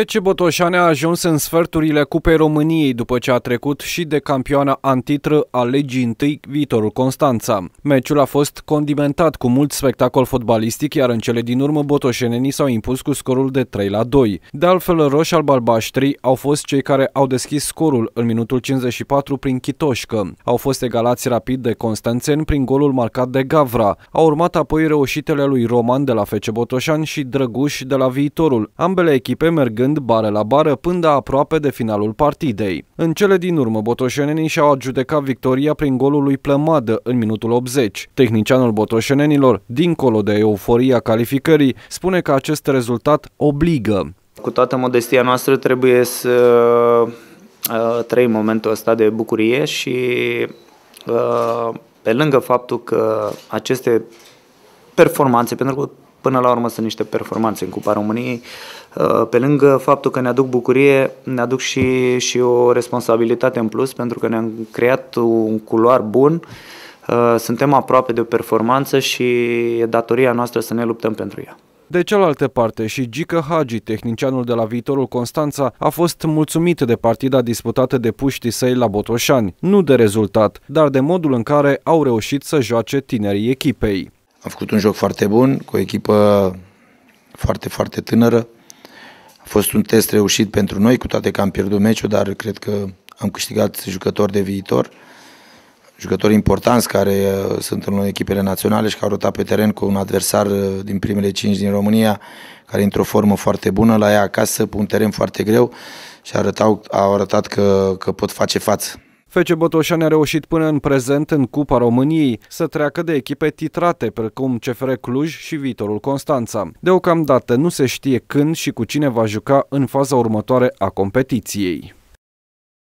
FC Botoșane a ajuns în sferturile Cupei României după ce a trecut și de campioana antitră a legii întâi viitorul Constanța. Meciul a fost condimentat cu mult spectacol fotbalistic, iar în cele din urmă botoșenenii s-au impus cu scorul de 3 la 2. De altfel, roși al balbaștrii au fost cei care au deschis scorul în minutul 54 prin Chitoșcă. Au fost egalați rapid de Constanțen prin golul marcat de Gavra. Au urmat apoi reușitele lui Roman de la FC Botoșan și Drăguș de la Viitorul. Ambele echipe mergând mergând bară la bară până aproape de finalul partidei. În cele din urmă, botoșenenii și-au adjudecat victoria prin golul lui Plămadă în minutul 80. Tehnicianul botoșenenilor, dincolo de euforia calificării, spune că acest rezultat obligă. Cu toată modestia noastră trebuie să uh, trăim momentul ăsta de bucurie și uh, pe lângă faptul că aceste performanțe, pentru că până la urmă sunt niște performanțe în Cupa României. Uh, pe lângă faptul că ne aduc bucurie, ne aduc și, și o responsabilitate în plus, pentru că ne-am creat un culoar bun, uh, suntem aproape de o performanță și e datoria noastră să ne luptăm pentru ea. De cealaltă parte, și Gică Hagi, tehnicianul de la viitorul Constanța, a fost mulțumit de partida disputată de puștii săi la Botoșani, nu de rezultat, dar de modul în care au reușit să joace tinerii echipei. Am făcut un joc foarte bun, cu o echipă foarte, foarte tânără. A fost un test reușit pentru noi, cu toate că am pierdut meciul, dar cred că am câștigat jucători de viitor, jucători importanți care uh, sunt în echipele naționale și care au rotat pe teren cu un adversar uh, din primele cinci din România, care e într-o formă foarte bună la ea acasă, pe un teren foarte greu și arătau, au arătat că, că pot face față. FC Botoșani a reușit până în prezent în Cupa României să treacă de echipe titrate precum CFR Cluj și viitorul Constanța. Deocamdată nu se știe când și cu cine va juca în faza următoare a competiției.